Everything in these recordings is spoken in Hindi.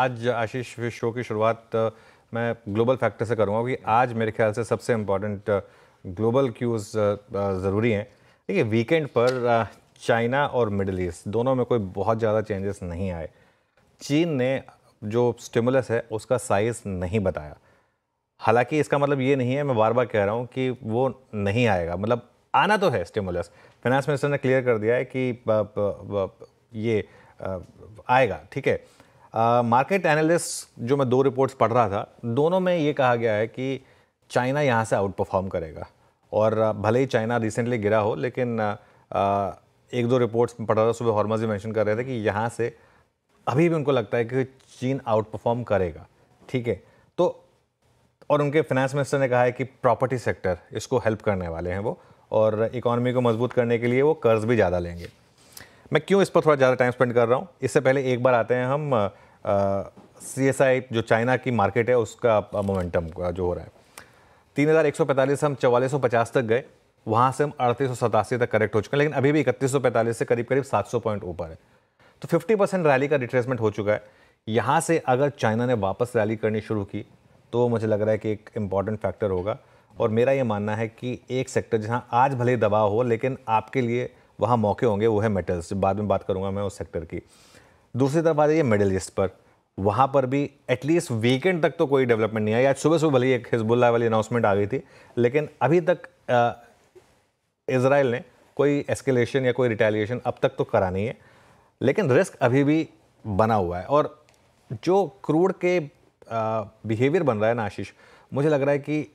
आज आशीष शो की शुरुआत मैं ग्लोबल फैक्टर से करूँगा क्योंकि आज मेरे ख्याल से सबसे इम्पॉर्टेंट ग्लोबल क्यूज़ ज़रूरी हैं देखिए वीकेंड पर चाइना और मिडल ईस्ट दोनों में कोई बहुत ज़्यादा चेंजेस नहीं आए चीन ने जो स्टिमुलस है उसका साइज़ नहीं बताया हालांकि इसका मतलब ये नहीं है मैं बार बार कह रहा हूँ कि वो नहीं आएगा मतलब आना तो है स्टिमुलस फाइनेंस मिनिस्टर ने क्लियर कर दिया है कि ये आएगा ठीक है मार्केट एनालिस्ट जो मैं दो रिपोर्ट्स पढ़ रहा था दोनों में ये कहा गया है कि चाइना यहाँ से आउट परफॉर्म करेगा और भले ही चाइना रिसेंटली गिरा हो लेकिन आ, एक दो रिपोर्ट्स में पढ़ रहा था सुबह हॉर्मा जी मैंशन कर रहे थे कि यहाँ से अभी भी उनको लगता है कि चीन आउट परफॉर्म करेगा ठीक है तो और उनके फाइनेंस मिनिस्टर ने कहा है कि प्रॉपर्टी सेक्टर इसको हेल्प करने वाले हैं वो और इकॉनमी को मजबूत करने के लिए वो कर्ज भी ज़्यादा लेंगे मैं क्यों इस पर थोड़ा ज़्यादा टाइम स्पेंड कर रहा हूँ इससे पहले एक बार आते हैं हम सी एस आई जो चाइना की मार्केट है उसका मोमेंटम जो हो रहा है तीन हज़ार एक सौ पैंतालीस से हम चवालीस सौ पचास तक गए वहाँ से हम अड़तीस सौ सतासी तक करेक्ट हो चुके हैं लेकिन अभी भी इकतीस सौ पैंतालीस से करीब करीब सात सौ पॉइंट ऊपर है तो फिफ्टी परसेंट रैली का रिट्रेसमेंट हो चुका है यहाँ से अगर चाइना ने वापस रैली करनी शुरू की तो मुझे लग रहा है कि एक इम्पॉर्टेंट फैक्टर होगा और मेरा ये मानना है कि एक सेक्टर जहाँ आज भले दबाव हो लेकिन आपके लिए वहाँ मौके होंगे वो है मेटल्स बाद में बात करूँगा मैं उस सेक्टर की दूसरी तरफ आ जाइए मिडल ईस्ट पर वहाँ पर भी एटलीस्ट वीकेंड तक तो कोई डेवलपमेंट नहीं आई आज सुबह सुबह भले ही एक हिजबुल्ला वाली अनाउंसमेंट आ गई थी लेकिन अभी तक इसराइल ने कोई एस्केलेशन या कोई रिटेलिएशन अब तक तो करा नहीं है लेकिन रिस्क अभी भी बना हुआ है और जो क्रूड के बिहेवियर बन रहा है ना आशीष मुझे लग रहा है कि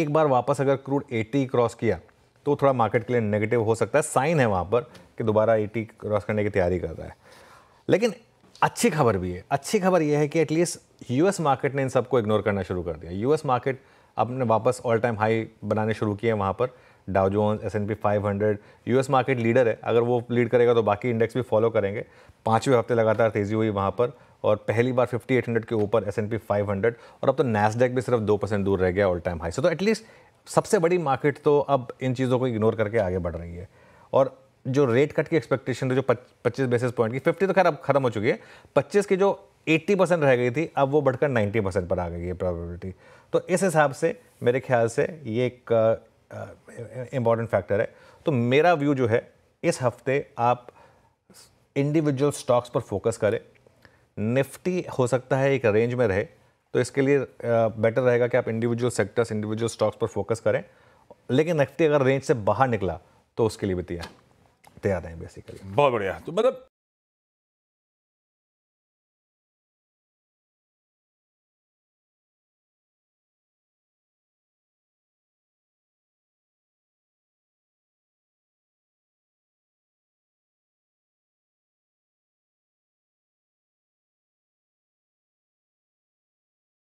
एक बार वापस अगर क्रूड 80 क्रॉस किया तो थोड़ा मार्केट के लिए नेगेटिव हो सकता है साइन है वहाँ पर कि दोबारा एटी क्रॉस करने की तैयारी कर रहा है लेकिन अच्छी खबर भी है अच्छी खबर यह है कि एटलीस्ट यूएस मार्केट ने इन सबको इग्नोर करना शुरू कर दिया यूएस मार्केट अपने वापस ऑल टाइम हाई बनाने शुरू किए हैं वहाँ पर Dow Jones S and P five hundred U S market leader है अगर वो लीड करेगा तो बाकी इंडेक्स भी फॉलो करेंगे पाँचवें हफ्ते लगातार तेज़ी हुई वहाँ पर और पहली बार फिफ्टी एट हंड्रेड के ऊपर S and P five hundred और अब तो नैसडेक भी सिर्फ दो परसेंट दूर रह गया ऑल टाइम हाई सो तो एटलीस्ट सबसे बड़ी मार्केट तो अब इन चीज़ों को इग्नोर करके आगे बढ़ रही है और जो रेट कट की एक्सपेक्टेशन थी जो पच्चीस बेसिस पॉइंट की फिफ्टी तो खैर अब खत्म हो चुकी है पच्चीस की जो एट्टी परसेंट रह गई थी अब वो बढ़कर नाइन्टी परसेंट पर आ गई है प्रॉबिलिटी तो इस हिसाब से मेरे ख्याल से ये एक इम्पॉर्टेंट फैक्टर है तो मेरा व्यू जो है इस हफ्ते आप इंडिविजुअल स्टॉक्स पर फोकस करें निफ्टी हो सकता है एक रेंज में रहे तो इसके लिए बेटर रहेगा कि आप इंडिविजुअल सेक्टर्स इंडिविजुअल स्टॉक्स पर फोकस करें लेकिन निफ्टी अगर रेंज से बाहर निकला तो उसके लिए भी तैयार तैयार रहें बेसिकली बहुत बढ़िया तो मतलब